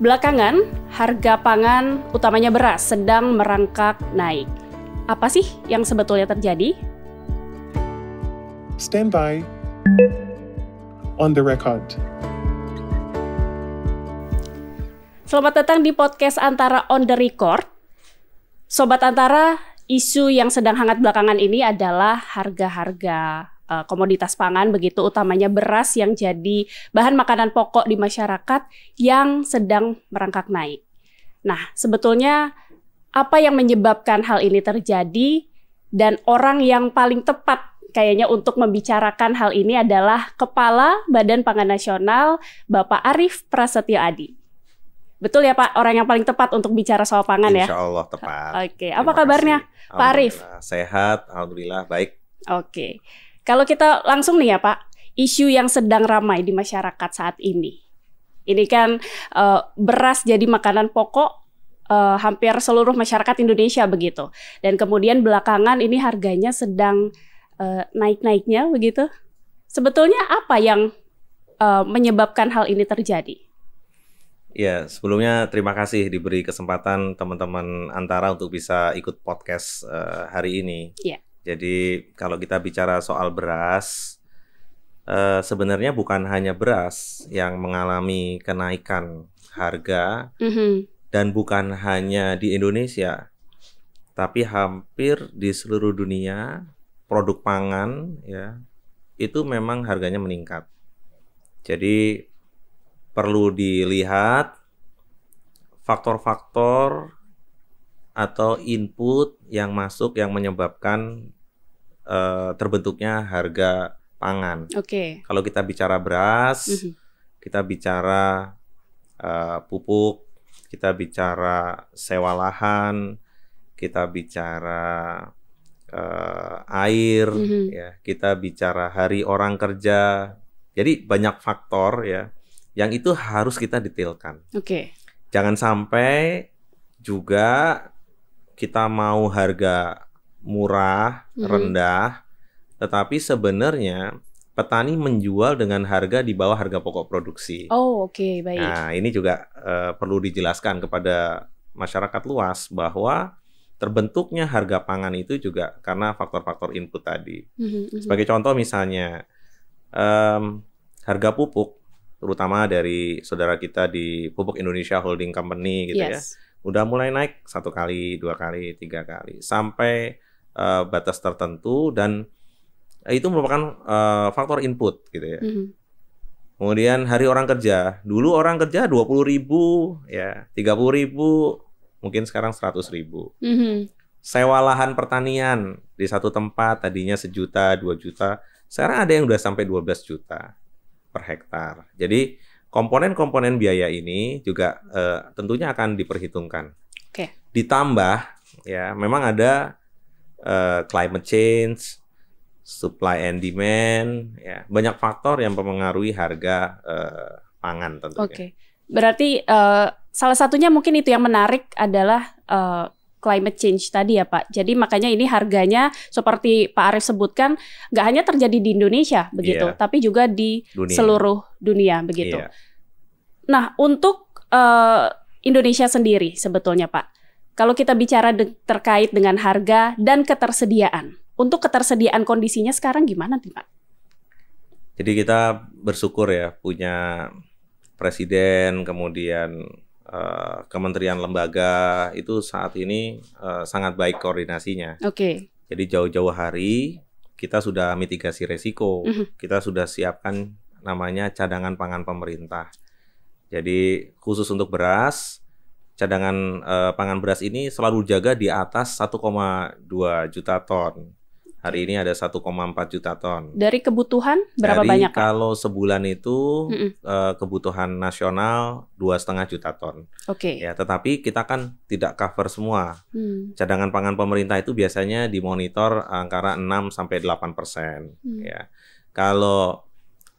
Belakangan, harga pangan, utamanya beras, sedang merangkak naik. Apa sih yang sebetulnya terjadi? Standby on the record. Selamat datang di podcast Antara on the record. Sobat Antara, isu yang sedang hangat belakangan ini adalah harga-harga Eh, komoditas pangan begitu utamanya beras yang jadi bahan makanan pokok di masyarakat yang sedang merangkak naik. Nah, sebetulnya apa yang menyebabkan hal ini terjadi dan orang yang paling tepat kayaknya untuk membicarakan hal ini adalah Kepala Badan Pangan Nasional Bapak Arif Prasetyo Adi. Betul ya Pak, orang yang paling tepat untuk bicara soal pangan Insya ya? Insya Allah tepat. Oke, apa kabarnya Pak Arif? Sehat, Alhamdulillah baik. Oke. Kalau kita langsung nih ya Pak, isu yang sedang ramai di masyarakat saat ini. Ini kan uh, beras jadi makanan pokok uh, hampir seluruh masyarakat Indonesia begitu. Dan kemudian belakangan ini harganya sedang uh, naik-naiknya begitu. Sebetulnya apa yang uh, menyebabkan hal ini terjadi? Ya, sebelumnya terima kasih diberi kesempatan teman-teman Antara untuk bisa ikut podcast uh, hari ini. Ya. Jadi kalau kita bicara soal beras, eh, sebenarnya bukan hanya beras yang mengalami kenaikan harga mm -hmm. dan bukan hanya di Indonesia, tapi hampir di seluruh dunia produk pangan ya itu memang harganya meningkat. Jadi perlu dilihat faktor-faktor atau input yang masuk yang menyebabkan uh, terbentuknya harga pangan. Oke. Okay. Kalau kita bicara beras, mm -hmm. kita bicara uh, pupuk, kita bicara sewa lahan, kita bicara uh, air, mm -hmm. ya, kita bicara hari orang kerja. Jadi banyak faktor ya yang itu harus kita detailkan. Oke. Okay. Jangan sampai juga kita mau harga murah, hmm. rendah, tetapi sebenarnya petani menjual dengan harga di bawah harga pokok produksi. Oh, oke, okay, baik. Nah, ini juga uh, perlu dijelaskan kepada masyarakat luas bahwa terbentuknya harga pangan itu juga karena faktor-faktor input tadi. Mm-hmm. mm-hmm. Sebagai contoh misalnya um, harga pupuk, terutama dari saudara kita di Pupuk Indonesia Holding Company gitu ya, yes. ya, udah mulai naik satu kali, dua kali, tiga kali, sampai Eh, batas tertentu dan eh, itu merupakan uh, faktor input gitu ya. Mm -hmm. Kemudian hari orang kerja, dulu orang kerja dua ribu, ya tiga ribu, mungkin sekarang seratus ribu. Mm -hmm. Sewa lahan pertanian di satu tempat tadinya sejuta, dua juta, sekarang ada yang udah sampai 12 juta per hektar. Jadi komponen-komponen biaya ini juga uh, tentunya akan diperhitungkan. Oke. Okay. Ditambah ya memang ada Eh, climate change, supply and demand, ya banyak faktor yang mempengaruhi harga uh, pangan tentunya. Oke, okay. berarti uh, salah satunya mungkin itu yang menarik adalah uh, climate change tadi ya Pak. Jadi makanya ini harganya seperti Pak Arief sebutkan nggak hanya terjadi di Indonesia begitu, yeah. tapi juga di dunia. seluruh dunia begitu. Yeah. Nah untuk uh, Indonesia sendiri sebetulnya Pak, kalau kita bicara de terkait dengan harga dan ketersediaan, untuk ketersediaan kondisinya sekarang gimana nih Pak? Jadi kita bersyukur ya punya presiden, kemudian uh, kementerian lembaga itu saat ini uh, sangat baik koordinasinya. Oke. Okay. Jadi jauh-jauh hari kita sudah mitigasi resiko, mm -hmm. kita sudah siapkan namanya cadangan pangan pemerintah. Jadi khusus untuk beras, cadangan uh, pangan beras ini selalu jaga di atas 1,2 juta ton. Hari ini ada 1,4 juta ton. Dari kebutuhan berapa Dari banyak? Kalau sebulan itu mm -mm. Uh, kebutuhan nasional dua setengah juta ton. Oke. Okay. Ya, tetapi kita kan tidak cover semua. Hmm. Cadangan pangan pemerintah itu biasanya dimonitor antara 6 sampai delapan persen. Hmm. Ya, kalau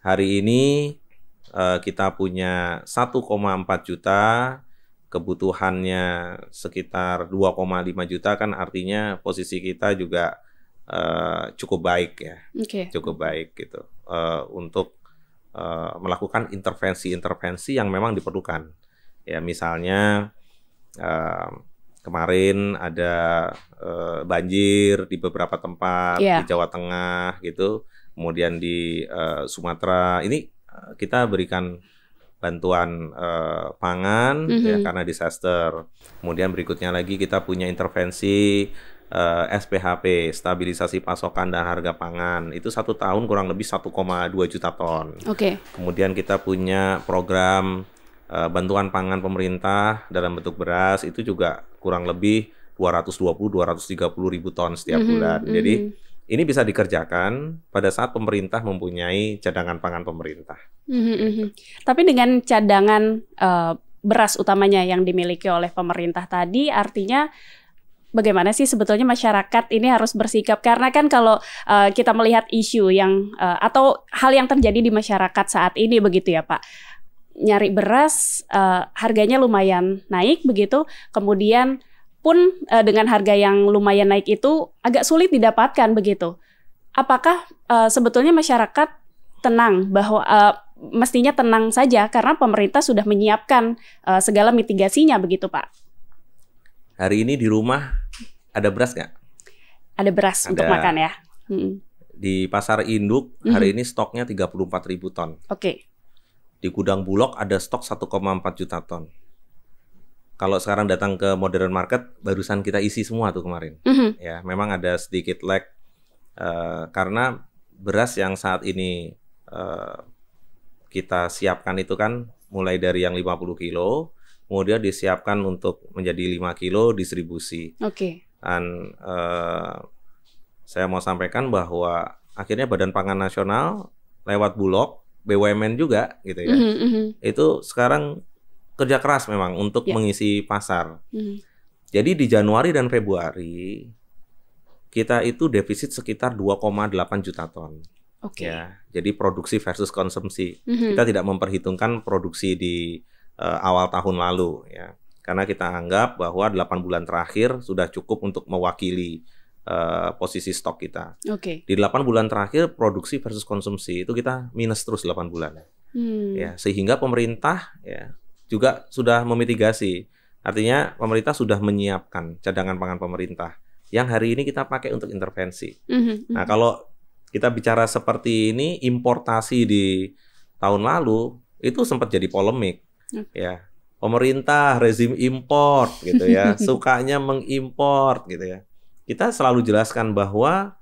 hari ini uh, kita punya 1,4 juta kebutuhannya sekitar 2,5 juta kan artinya posisi kita juga uh, cukup baik ya, okay. cukup baik gitu uh, untuk uh, melakukan intervensi-intervensi yang memang diperlukan. Ya misalnya uh, kemarin ada uh, banjir di beberapa tempat yeah. di Jawa Tengah gitu, kemudian di uh, Sumatera. Ini kita berikan bantuan uh, pangan mm -hmm. ya mhm. karena disaster. Kemudian berikutnya lagi kita punya intervensi uh, eh, SPHP stabilisasi pasokan dan harga pangan itu satu tahun kurang lebih 1,2 juta ton. Oke. Okay. Kemudian kita punya program uh, bantuan pangan pemerintah dalam bentuk beras itu juga kurang lebih 220 230 ribu ton setiap mm -hmm, bulan. Jadi mm -hmm ini bisa dikerjakan pada saat pemerintah mempunyai cadangan pangan pemerintah. Mhm, mhm. Tapi dengan cadangan uh, beras utamanya yang dimiliki oleh pemerintah tadi, artinya bagaimana sih sebetulnya masyarakat ini harus bersikap karena kan kalau uh, kita melihat isu yang uh, atau hal yang terjadi di masyarakat saat ini begitu ya Pak nyari beras uh, harganya lumayan naik begitu kemudian pun uh, dengan harga yang lumayan naik itu agak sulit didapatkan begitu. Apakah uh, sebetulnya masyarakat tenang bahwa uh, mestinya tenang saja karena pemerintah sudah menyiapkan uh, segala mitigasinya begitu, Pak? Hari ini di rumah ada beras nggak? Ada beras ada. untuk makan ya. Hmm. Di pasar induk mhm. hari mm -hmm. ini stoknya 34 ribu ton. Oke. Okay. Di gudang bulog ada stok 1,4 juta ton kalau sekarang datang ke modern market barusan kita isi semua tuh kemarin. Mm -hmm. Ya, memang ada sedikit lag uh, karena beras yang saat ini uh, kita siapkan itu kan mulai dari yang 50 kilo, kemudian disiapkan untuk menjadi 5 kilo distribusi. Oke. Okay. Dan uh, saya mau sampaikan bahwa akhirnya Badan Pangan Nasional lewat Bulog, BUMN juga gitu ya. Mm -hmm. Itu sekarang kerja keras memang untuk yeah. mengisi pasar. Mm. Jadi di Januari dan Februari kita itu defisit sekitar 2,8 juta ton. Oke. Okay. Ya, jadi produksi versus konsumsi. Mm -hmm. Kita tidak memperhitungkan produksi di uh, awal tahun lalu ya. Karena kita anggap bahwa 8 bulan terakhir sudah cukup untuk mewakili uh, posisi stok kita. Oke. Okay. Di 8 bulan terakhir produksi versus konsumsi itu kita minus terus 8 bulan. Hmm. Ya, sehingga pemerintah ya juga sudah memitigasi. Artinya pemerintah sudah menyiapkan cadangan pangan pemerintah yang hari ini kita pakai untuk intervensi. Mm-hmm. Nah, kalau kita bicara seperti ini importasi di tahun lalu itu sempat jadi polemik mm. ya. Pemerintah rezim import gitu ya, sukanya mengimpor gitu ya. Kita selalu jelaskan bahwa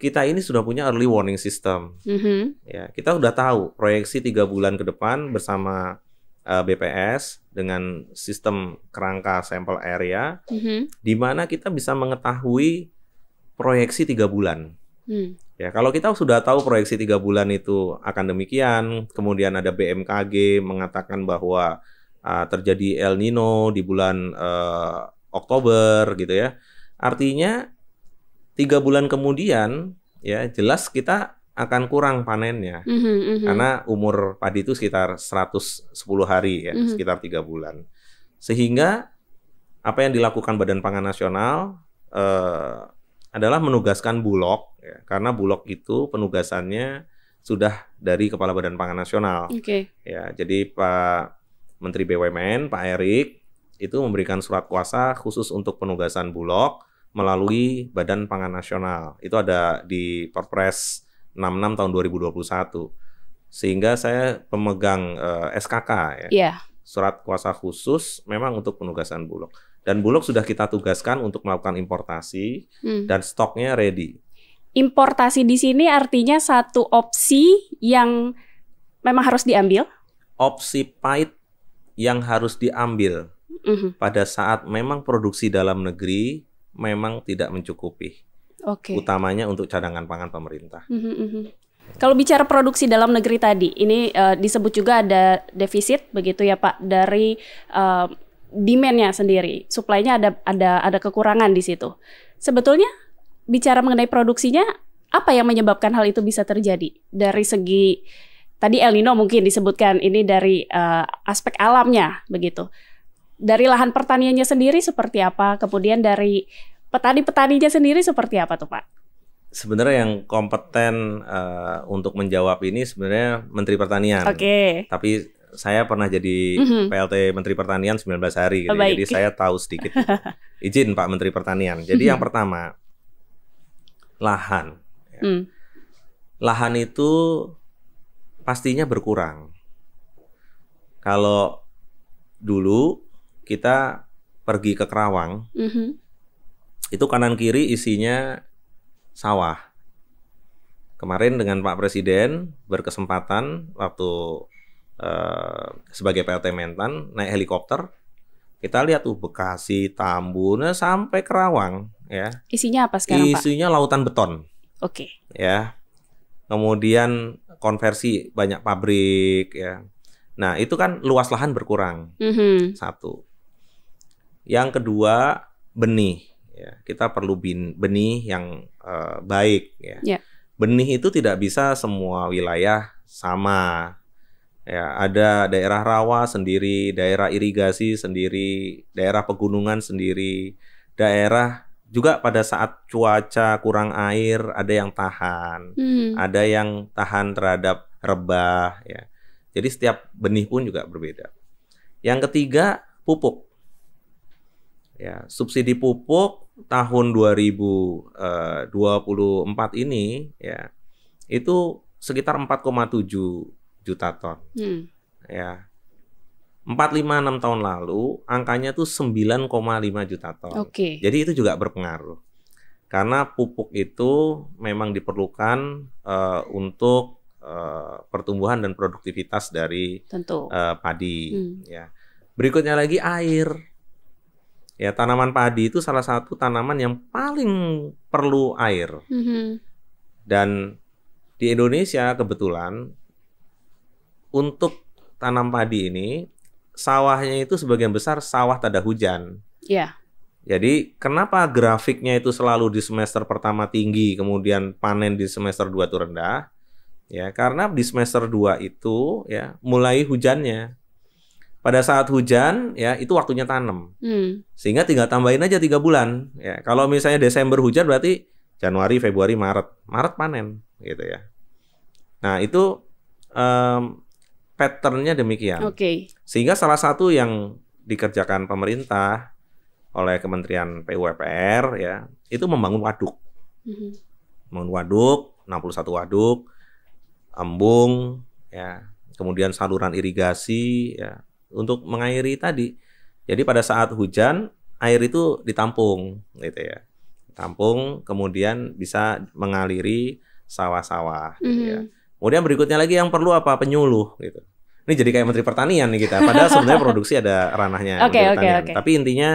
kita ini sudah punya early warning system. Mm-hmm. Ya, kita sudah tahu proyeksi tiga bulan ke depan bersama uh, eh, BPS dengan sistem kerangka sampel area, mm -hmm. di mana kita bisa mengetahui proyeksi tiga bulan. Hmm. Ya, kalau kita sudah tahu proyeksi tiga bulan itu akan demikian, kemudian ada BMKG mengatakan bahwa uh, terjadi El Nino di bulan uh, Oktober, gitu ya. Artinya tiga bulan kemudian, ya jelas kita akan kurang panennya mm -hmm, karena umur padi itu sekitar 110 hari ya, mm -hmm. sekitar tiga bulan. Sehingga apa yang dilakukan Badan Pangan Nasional eh, adalah menugaskan Bulog ya, karena Bulog itu penugasannya sudah dari Kepala Badan Pangan Nasional. Okay. Ya, jadi Pak Menteri BUMN Pak Erik itu memberikan surat kuasa khusus untuk penugasan Bulog melalui Badan Pangan Nasional. Itu ada di Perpres 66 tahun 2021. Sehingga saya pemegang uh, eh, SKK ya. Yeah. Surat kuasa khusus memang untuk penugasan Bulog. Dan Bulog sudah kita tugaskan untuk melakukan importasi hmm. dan stoknya ready. Importasi di sini artinya satu opsi yang memang harus diambil. Opsi pahit yang harus diambil mm -hmm. pada saat memang produksi dalam negeri memang tidak mencukupi okay. utamanya untuk cadangan pangan pemerintah. Mm -hmm. Kalau bicara produksi dalam negeri tadi, ini uh, disebut juga ada defisit begitu ya Pak dari uh, demand-nya sendiri, suplainya ada ada ada kekurangan di situ. Sebetulnya bicara mengenai produksinya, apa yang menyebabkan hal itu bisa terjadi dari segi tadi El Nino mungkin disebutkan ini dari uh, aspek alamnya begitu. Dari lahan pertaniannya sendiri seperti apa? Kemudian dari petani-petaninya sendiri seperti apa tuh Pak? Sebenarnya yang kompeten uh, untuk menjawab ini sebenarnya Menteri Pertanian. Oke. Okay. Tapi saya pernah jadi mm-hmm. PLT Menteri Pertanian 19 hari gitu. Jadi saya tahu sedikit. Izin Pak Menteri Pertanian. Jadi mm-hmm. yang pertama lahan. Mm. Lahan itu pastinya berkurang. Kalau dulu kita pergi ke Kerawang, mm-hmm. Itu kanan kiri isinya sawah. Kemarin dengan Pak Presiden berkesempatan waktu eh, sebagai PLT Mentan naik helikopter, kita lihat tuh Bekasi, Tambun eh, sampai Kerawang ya. Isinya apa sekarang Pak? Isinya lautan beton. Oke. Okay. Ya. Kemudian konversi banyak pabrik ya. Nah, itu kan luas lahan berkurang. Mm -hmm. Satu. Yang kedua, benih. Ya, kita perlu bin, benih yang uh, baik. Ya. Yeah. Benih itu tidak bisa semua wilayah sama. Ya, ada daerah rawa sendiri, daerah irigasi sendiri, daerah pegunungan sendiri, daerah juga pada saat cuaca kurang air ada yang tahan, hmm. ada yang tahan terhadap rebah. Ya, jadi setiap benih pun juga berbeda. Yang ketiga pupuk ya subsidi pupuk tahun 2024 eh, ini ya itu sekitar 4,7 juta ton. Hmm. Ya. 456 tahun lalu angkanya tuh 9,5 juta ton. Okay. Jadi itu juga berpengaruh. Karena pupuk itu memang diperlukan uh, untuk uh, pertumbuhan dan produktivitas dari Tentu. Uh, padi hmm. ya. Berikutnya lagi air Ya, tanaman padi itu salah satu tanaman yang paling perlu air. Mm -hmm. Dan di Indonesia kebetulan untuk tanam padi ini sawahnya itu sebagian besar sawah tada hujan. Iya. Yeah. Jadi kenapa grafiknya itu selalu di semester pertama tinggi, kemudian panen di semester 2 itu rendah? Ya, karena di semester 2 itu ya mulai hujannya pada saat hujan ya itu waktunya tanam hmm. sehingga tinggal tambahin aja tiga bulan ya kalau misalnya Desember hujan berarti Januari Februari Maret Maret panen gitu ya nah itu um, patternnya demikian okay. sehingga salah satu yang dikerjakan pemerintah oleh Kementerian PUPR ya itu membangun waduk hmm. membangun waduk 61 waduk embung ya kemudian saluran irigasi ya untuk mengairi tadi. Jadi pada saat hujan air itu ditampung gitu ya. Tampung kemudian bisa mengaliri sawah-sawah mm -hmm. ya. Mm-hmm. Kemudian berikutnya lagi yang perlu apa? Penyuluh gitu. Ini jadi kayak Menteri Pertanian nih kita. Padahal sebenarnya produksi ada ranahnya okay, Menteri Pertanian. Okay. Tapi intinya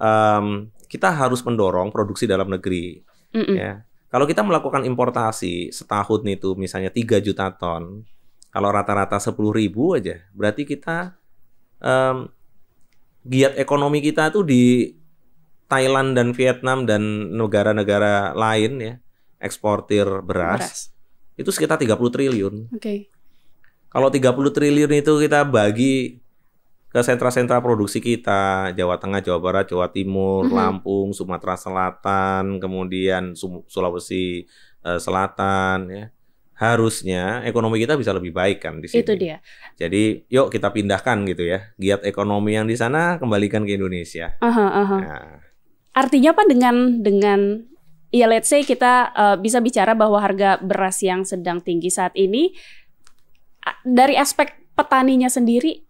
um, kita harus mendorong produksi dalam negeri. Mm -mm. Ya. Kalau kita melakukan importasi setahun itu misalnya 3 juta ton, kalau rata-rata sepuluh ribu aja, berarti kita um, giat ekonomi kita tuh di Thailand dan Vietnam dan negara-negara lain ya eksportir beras, beras itu sekitar 30 triliun. Oke. Okay. Kalau 30 triliun itu kita bagi ke sentra-sentra produksi kita, Jawa Tengah, Jawa Barat, Jawa Timur, mm -hmm. Lampung, Sumatera Selatan, kemudian Sulawesi eh, Selatan ya harusnya ekonomi kita bisa lebih baik kan di sini. Itu dia. Jadi yuk kita pindahkan gitu ya, giat ekonomi yang di sana kembalikan ke Indonesia. Uh -huh, Nah. Artinya apa dengan dengan ya let's say kita uh, bisa bicara bahwa harga beras yang sedang tinggi saat ini dari aspek petaninya sendiri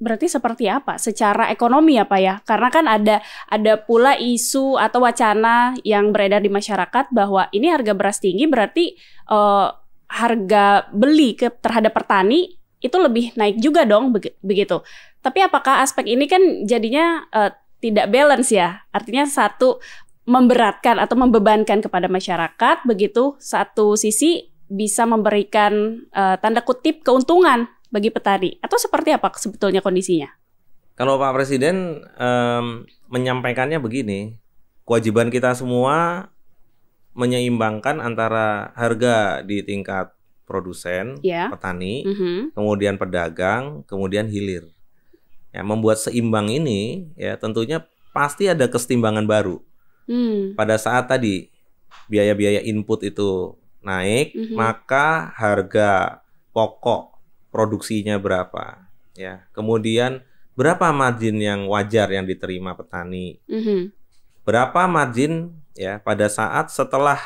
berarti seperti apa secara ekonomi ya Pak ya karena kan ada ada pula isu atau wacana yang beredar di masyarakat bahwa ini harga beras tinggi berarti uh, harga beli ke terhadap petani itu lebih naik juga dong begitu. Tapi apakah aspek ini kan jadinya uh, tidak balance ya? Artinya satu memberatkan atau membebankan kepada masyarakat begitu satu sisi bisa memberikan uh, tanda kutip keuntungan bagi petani atau seperti apa sebetulnya kondisinya? Kalau Pak Presiden um, menyampaikannya begini, kewajiban kita semua menyeimbangkan antara harga di tingkat produsen, yeah. petani, mm -hmm. kemudian pedagang, kemudian hilir. Ya, membuat seimbang ini ya tentunya pasti ada kesetimbangan baru. Hmm. Pada saat tadi biaya-biaya input itu naik, mm -hmm. maka harga pokok produksinya berapa, ya. Kemudian berapa margin yang wajar yang diterima petani, mm -hmm. berapa margin ya pada saat setelah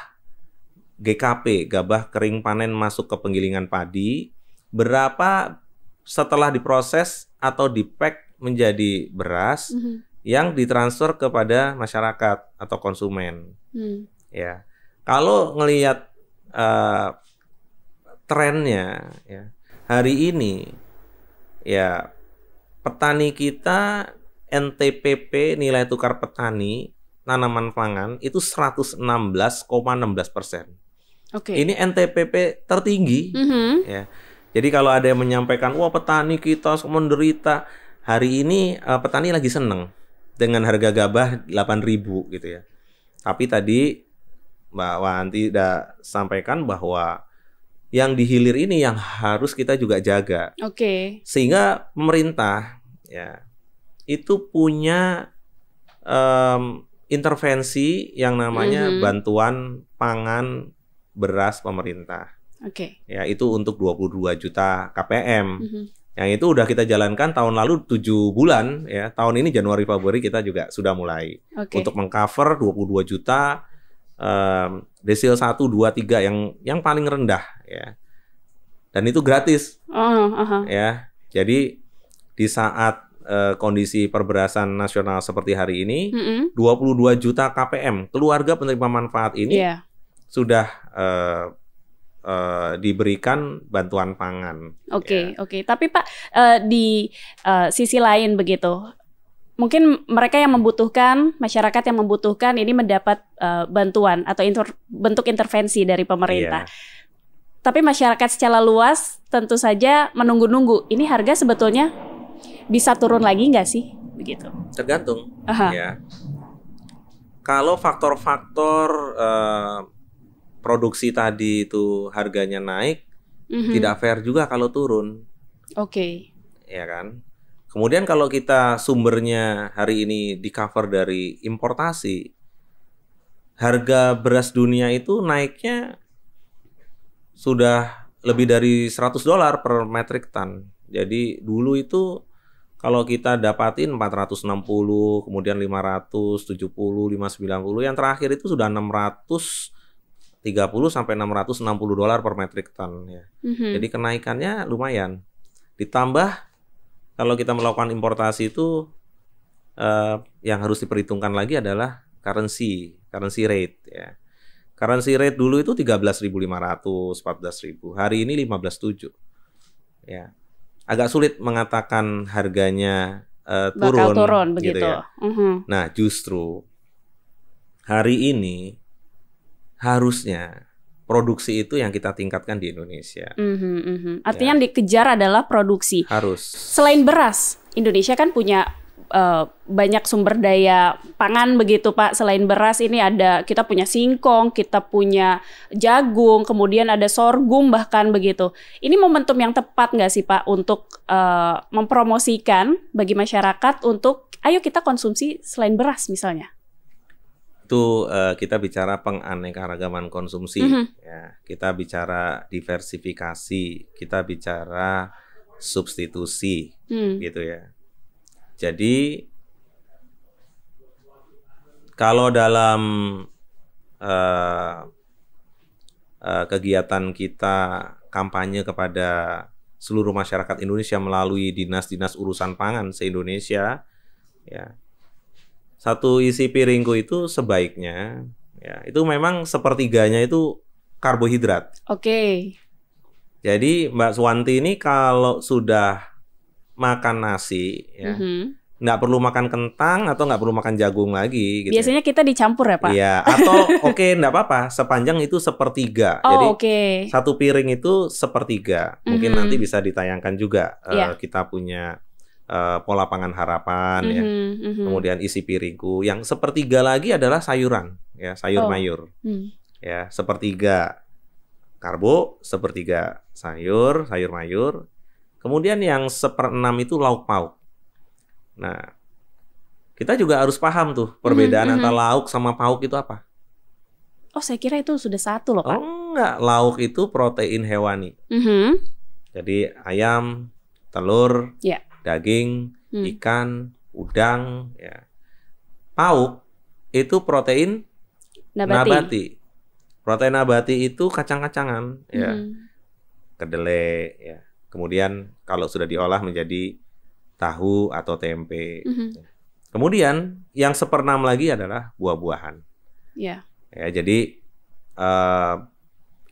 GKP gabah kering panen masuk ke penggilingan padi berapa setelah diproses atau dipack menjadi beras mm -hmm. yang ditransfer kepada masyarakat atau konsumen mm. ya kalau ngelihat uh, trennya ya hari ini ya petani kita NTPP nilai tukar petani tanaman pangan itu 116,16 persen. Okay. Ini NTPP tertinggi. Mm -hmm. ya. Jadi kalau ada yang menyampaikan, wah petani kita menderita, hari ini uh, petani lagi seneng dengan harga gabah 8.000 gitu ya. Tapi tadi Mbak Wanti sudah sampaikan bahwa yang di hilir ini yang harus kita juga jaga. Oke. Okay. Sehingga pemerintah ya itu punya um, intervensi yang namanya mm -hmm. bantuan pangan beras pemerintah. Oke. Okay. Ya itu untuk 22 juta KPM. Mm -hmm. Yang itu udah kita jalankan tahun lalu 7 bulan ya. Tahun ini Januari Februari kita juga sudah mulai okay. untuk mengcover 22 juta um, desil 1 2 3 yang yang paling rendah ya. Dan itu gratis. Oh, uh -huh. Ya. Jadi di saat uh, kondisi perberasan nasional seperti hari ini, mm -hmm. 22 juta KPM keluarga penerima manfaat ini yeah. sudah uh, Uh, diberikan bantuan pangan. Oke, okay, ya. oke. Okay. Tapi Pak uh, di uh, sisi lain begitu, mungkin mereka yang membutuhkan, masyarakat yang membutuhkan ini mendapat uh, bantuan atau inter bentuk intervensi dari pemerintah. Yeah tapi masyarakat secara luas tentu saja menunggu-nunggu ini harga sebetulnya bisa turun lagi nggak sih begitu tergantung Aha. ya kalau faktor-faktor uh, produksi tadi itu harganya naik mm-hmm. tidak fair juga kalau turun oke okay. ya kan kemudian kalau kita sumbernya hari ini di cover dari importasi harga beras dunia itu naiknya sudah lebih dari 100 dolar per metric ton. Jadi dulu itu kalau kita dapatin 460, kemudian 570, 590, yang terakhir itu sudah 600 30 sampai 660 dolar per metric ton ya. Mm -hmm. Jadi kenaikannya lumayan. Ditambah kalau kita melakukan importasi itu eh, yang harus diperhitungkan lagi adalah currency, currency rate ya. Currency rate dulu itu 13.500, 14.000. Hari ini 15.7. Ya agak sulit mengatakan harganya uh, turun, Bakal turun gitu ya. Mm -hmm. Nah, justru hari ini harusnya produksi itu yang kita tingkatkan di Indonesia. mm -hmm. Artinya ya. yang dikejar adalah produksi. Harus. Selain beras, Indonesia kan punya uh, banyak sumber daya pangan begitu Pak. Selain beras ini ada kita punya singkong, kita punya jagung, kemudian ada sorghum bahkan begitu. Ini momentum yang tepat nggak sih Pak untuk uh, mempromosikan bagi masyarakat untuk ayo kita konsumsi selain beras misalnya. Itu uh, kita bicara penganekaragaman konsumsi, mm -hmm. ya. kita bicara diversifikasi, kita bicara substitusi, mm. gitu ya jadi kalau dalam uh, uh, kegiatan kita kampanye kepada seluruh masyarakat Indonesia melalui dinas-dinas urusan pangan se-Indonesia ya. Satu isi piringku itu sebaiknya ya, itu memang sepertiganya itu karbohidrat. Oke. Okay. Jadi Mbak Suwanti ini kalau sudah makan nasi ya. Mm -hmm nggak perlu makan kentang atau nggak perlu makan jagung lagi. Gitu ya. Biasanya kita dicampur ya pak? Iya. Atau oke okay, nggak apa-apa. Sepanjang itu sepertiga. Oh, Jadi okay. satu piring itu sepertiga. Mungkin mm -hmm. nanti bisa ditayangkan juga yeah. uh, iya. kita punya uh, pola pangan harapan mm -hmm, ya. Mm -hmm. Kemudian isi piringku. Yang sepertiga lagi adalah sayuran ya sayur oh. mayur mm. ya sepertiga karbo sepertiga sayur sayur mayur Kemudian yang seperenam itu lauk pauk. Nah, kita juga harus paham tuh perbedaan mm -hmm. antara lauk sama pauk itu apa. Oh, saya kira itu sudah satu loh, Pak. Oh, enggak. Lauk itu protein hewani. Mm -hmm. Jadi ayam, telur, yeah. daging, mm. ikan, udang, ya. Pauk itu protein nabati. nabati. Protein nabati itu kacang-kacangan, mm -hmm. ya. Mhm. Kedelai, ya Kemudian kalau sudah diolah menjadi tahu atau tempe. Mm -hmm. Kemudian yang seperenam lagi adalah buah-buahan. Yeah. Ya, jadi uh,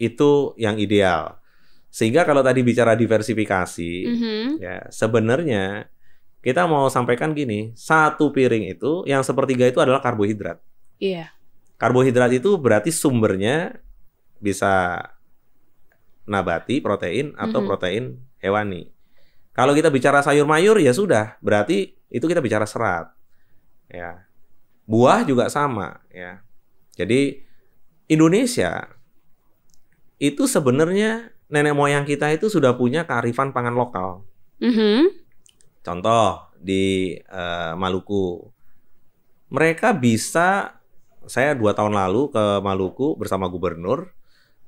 itu yang ideal. Sehingga kalau tadi bicara diversifikasi, mm -hmm. ya sebenarnya kita mau sampaikan gini, satu piring itu yang sepertiga itu adalah karbohidrat. Iya. Yeah. Karbohidrat itu berarti sumbernya bisa nabati protein atau mm -hmm. protein hewani. Kalau kita bicara sayur mayur ya sudah, berarti itu kita bicara serat. Ya. Buah juga sama, ya. Jadi Indonesia itu sebenarnya nenek moyang kita itu sudah punya kearifan pangan lokal. Mm -hmm. Contoh di uh, Maluku, mereka bisa saya dua tahun lalu ke Maluku bersama gubernur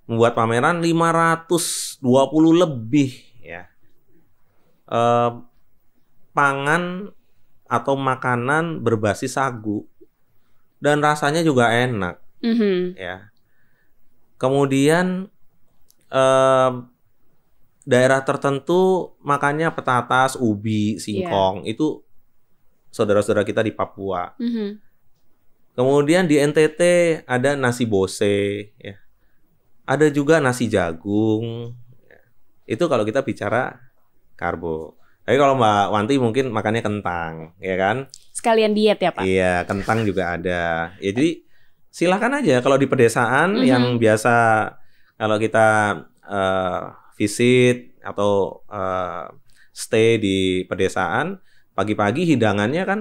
membuat pameran 520 lebih Eh, pangan atau makanan berbasis sagu dan rasanya juga enak mm-hmm. ya kemudian eh, daerah tertentu makannya petatas ubi singkong yeah. itu saudara-saudara kita di Papua mm-hmm. kemudian di NTT ada nasi bose ya ada juga nasi jagung ya. itu kalau kita bicara karbo. Tapi kalau Mbak Wanti mungkin makannya kentang, ya kan? Sekalian diet ya Pak. Iya, kentang juga ada. Ya jadi silahkan aja kalau di pedesaan mm -hmm. yang biasa kalau kita uh, visit atau uh, stay di pedesaan, pagi-pagi hidangannya kan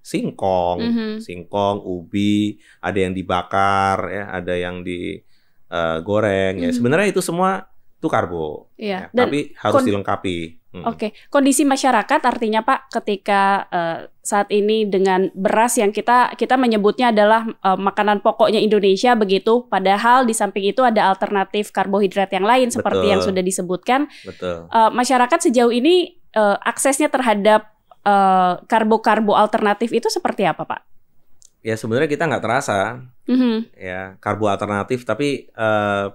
singkong, mm -hmm. singkong, ubi, ada yang dibakar, ya, ada yang digoreng. Eh, uh, mm -hmm. Ya mhm. sebenarnya itu semua itu karbo. Iya. Ya, tapi harus dilengkapi Oke, okay. kondisi masyarakat artinya Pak ketika uh, saat ini dengan beras yang kita kita menyebutnya adalah uh, makanan pokoknya Indonesia begitu, padahal di samping itu ada alternatif karbohidrat yang lain Betul. seperti yang sudah disebutkan. Betul. Uh, masyarakat sejauh ini uh, aksesnya terhadap uh, karbo-karbo alternatif itu seperti apa Pak? Ya sebenarnya kita nggak terasa mm -hmm. ya karbo alternatif, tapi uh,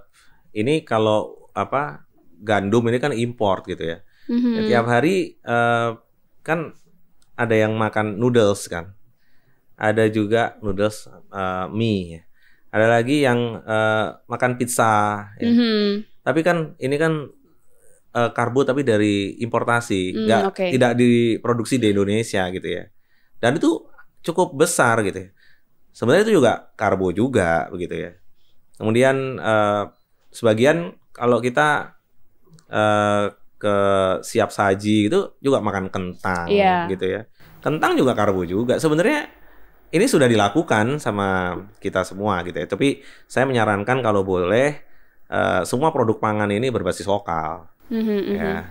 ini kalau apa gandum ini kan import gitu ya. Mm-hmm. tiap hari uh, kan ada yang makan noodles kan, ada juga noodles uh, mie, ya. ada lagi yang uh, makan pizza. Ya. Mm-hmm. Tapi kan ini kan uh, karbo tapi dari importasi, mm, nggak okay. tidak diproduksi di Indonesia gitu ya. Dan itu cukup besar gitu. ya Sebenarnya itu juga karbo juga begitu ya. Kemudian uh, sebagian kalau kita uh, ke siap saji itu juga makan kentang yeah. gitu ya. Kentang juga karbo juga. Sebenarnya ini sudah dilakukan sama kita semua gitu ya. Tapi saya menyarankan kalau boleh uh, semua produk pangan ini berbasis lokal. Mm-hmm, ya. Mhm.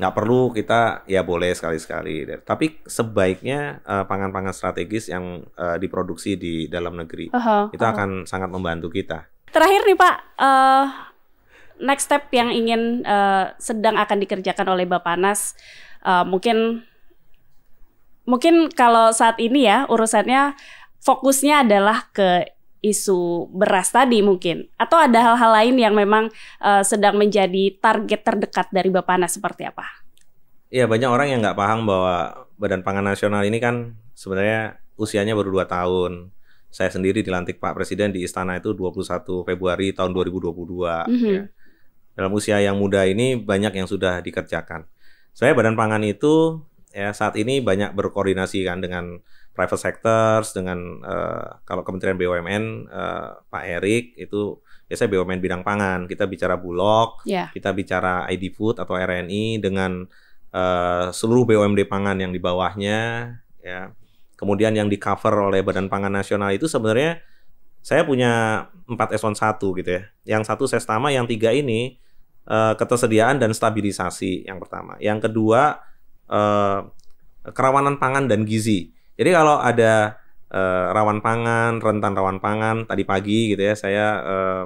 Nggak perlu kita ya boleh sekali-sekali. Tapi sebaiknya uh, pangan-pangan strategis yang uh, diproduksi di dalam negeri uh-huh, itu uh-huh. akan sangat membantu kita. Terakhir nih Pak, uh, next step yang ingin uh, sedang akan dikerjakan oleh Bapak Nas uh, mungkin mungkin kalau saat ini ya urusannya fokusnya adalah ke isu beras tadi mungkin atau ada hal-hal lain yang memang uh, sedang menjadi target terdekat dari Bapak Nas seperti apa? Iya banyak orang yang nggak paham bahwa Badan Pangan Nasional ini kan sebenarnya usianya baru dua tahun. Saya sendiri dilantik Pak Presiden di istana itu 21 Februari tahun 2022 mm -hmm. ya dalam usia yang muda ini banyak yang sudah dikerjakan. Saya Badan Pangan itu ya saat ini banyak berkoordinasi kan dengan private sectors dengan uh, kalau Kementerian BUMN uh, eh, Pak Erik itu biasanya BUMN bidang pangan kita bicara Bulog yeah. kita bicara ID Food atau RNI dengan uh, seluruh BUMD pangan yang di bawahnya ya kemudian yang di cover oleh Badan Pangan Nasional itu sebenarnya saya punya empat S1 gitu ya yang satu Sestama yang tiga ini uh, ketersediaan dan stabilisasi yang pertama. Yang kedua uh, kerawanan pangan dan gizi. Jadi kalau ada uh, rawan pangan, rentan rawan pangan tadi pagi gitu ya saya uh,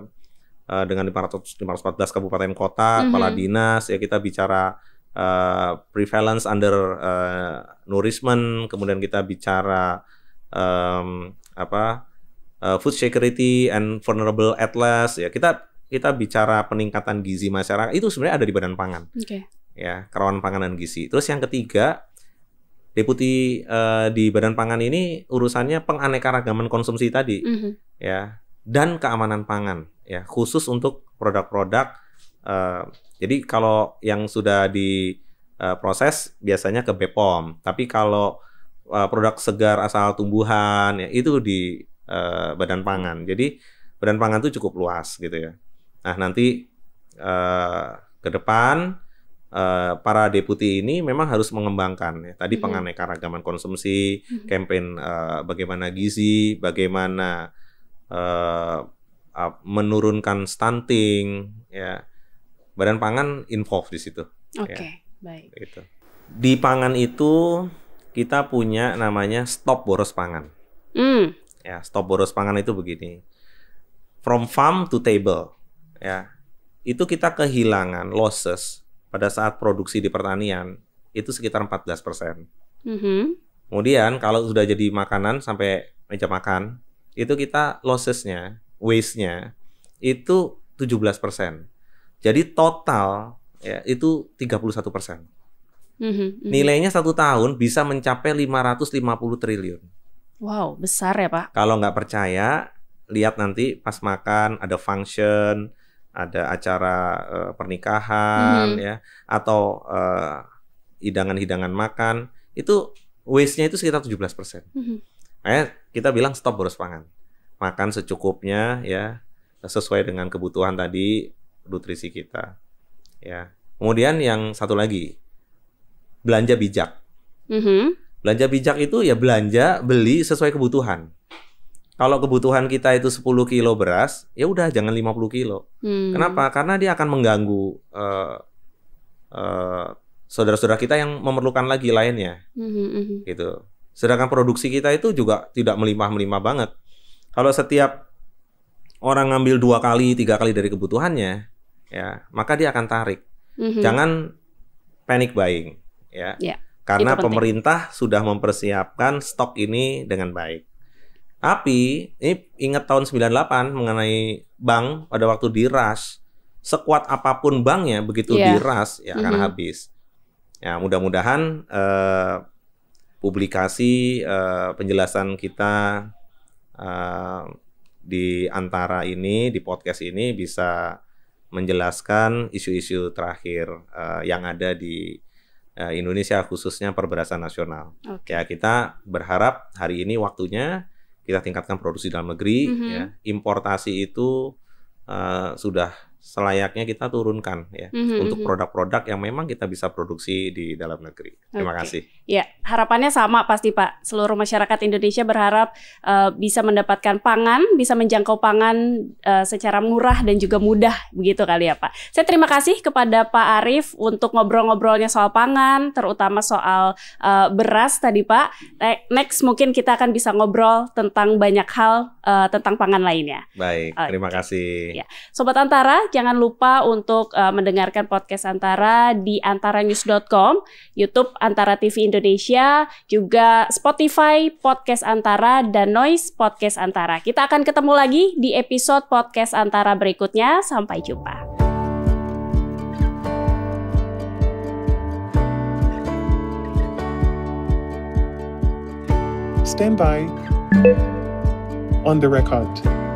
uh, dengan 500 514 kabupaten kota, mm -hmm. kepala dinas ya kita bicara uh, prevalence under uh, nourishment, kemudian kita bicara um, apa uh, food security and vulnerable atlas ya kita kita bicara peningkatan gizi masyarakat itu sebenarnya ada di badan pangan. Okay. Ya, kerawanan pangan dan gizi. Terus yang ketiga, deputi uh, di badan pangan ini urusannya penganekaragaman konsumsi tadi. Mm -hmm. Ya, dan keamanan pangan ya, khusus untuk produk-produk uh, jadi kalau yang sudah diproses eh, uh, biasanya ke Bepom, tapi kalau uh, produk segar asal tumbuhan ya itu di uh, Badan Pangan. Jadi Badan Pangan itu cukup luas gitu ya. Nah nanti uh, ke depan uh, para deputi ini memang harus mengembangkan ya. Tadi hmm. penganekaragaman konsumsi, hmm. campaign uh, bagaimana gizi, bagaimana uh, uh, menurunkan stunting, ya. Badan pangan involved di situ. Ya. Oke, okay, ya. baik. Itu. Di pangan itu kita punya namanya stop boros pangan. Mm. Ya, stop boros pangan itu begini. From farm to table ya itu kita kehilangan losses pada saat produksi di pertanian itu sekitar 14 persen. Mm -hmm. Kemudian kalau sudah jadi makanan sampai meja makan itu kita lossesnya, waste-nya itu 17 persen. Jadi total ya itu 31 persen. Mm -hmm, mm -hmm. Nilainya satu tahun bisa mencapai 550 triliun. Wow, besar ya Pak. Kalau nggak percaya, lihat nanti pas makan ada function, ada acara uh, pernikahan mm -hmm. ya atau eh, hidangan-hidangan uh, makan itu waste-nya itu sekitar 17%. Mm -hmm. Eh, kita bilang stop boros pangan. Makan secukupnya ya sesuai dengan kebutuhan tadi nutrisi kita. Ya. Kemudian yang satu lagi belanja bijak. Mm -hmm. Belanja bijak itu ya belanja beli sesuai kebutuhan kalau kebutuhan kita itu 10 kilo beras, ya udah jangan 50 kilo. Hmm. Kenapa? Karena dia akan mengganggu uh, uh, saudara-saudara kita yang memerlukan lagi lainnya. Hmm, hmm, hmm. Gitu. Sedangkan produksi kita itu juga tidak melimpah-melimpah banget. Kalau setiap orang ngambil dua kali, tiga kali dari kebutuhannya, ya, maka dia akan tarik. Hmm. hmm. Jangan panic buying, ya. Yeah. Karena pemerintah sudah mempersiapkan stok ini dengan baik. Tapi ini ingat tahun 98 mengenai bank pada waktu diras, sekuat apapun banknya begitu yeah. diras ya akan mm -hmm. habis. Ya mudah-mudahan uh, publikasi uh, penjelasan kita uh, di antara ini di podcast ini bisa menjelaskan isu-isu terakhir uh, yang ada di uh, Indonesia khususnya perberasan nasional. Okay. Ya kita berharap hari ini waktunya kita tingkatkan produksi dalam negeri mm -hmm. ya importasi itu uh, sudah selayaknya kita turunkan ya mm-hmm. untuk produk-produk yang memang kita bisa produksi di dalam negeri. Terima okay. kasih. Ya, harapannya sama pasti Pak. Seluruh masyarakat Indonesia berharap uh, bisa mendapatkan pangan, bisa menjangkau pangan uh, secara murah dan juga mudah begitu kali ya Pak. Saya terima kasih kepada Pak Arif untuk ngobrol-ngobrolnya soal pangan, terutama soal uh, beras tadi Pak. Next mungkin kita akan bisa ngobrol tentang banyak hal uh, tentang pangan lainnya. Baik, okay. terima kasih. Ya. Sobat Antara jangan lupa untuk uh, mendengarkan podcast Antara di antaranews.com, YouTube Antara TV Indonesia, juga Spotify Podcast Antara dan Noise Podcast Antara. Kita akan ketemu lagi di episode podcast Antara berikutnya. Sampai jumpa. Stand on the record.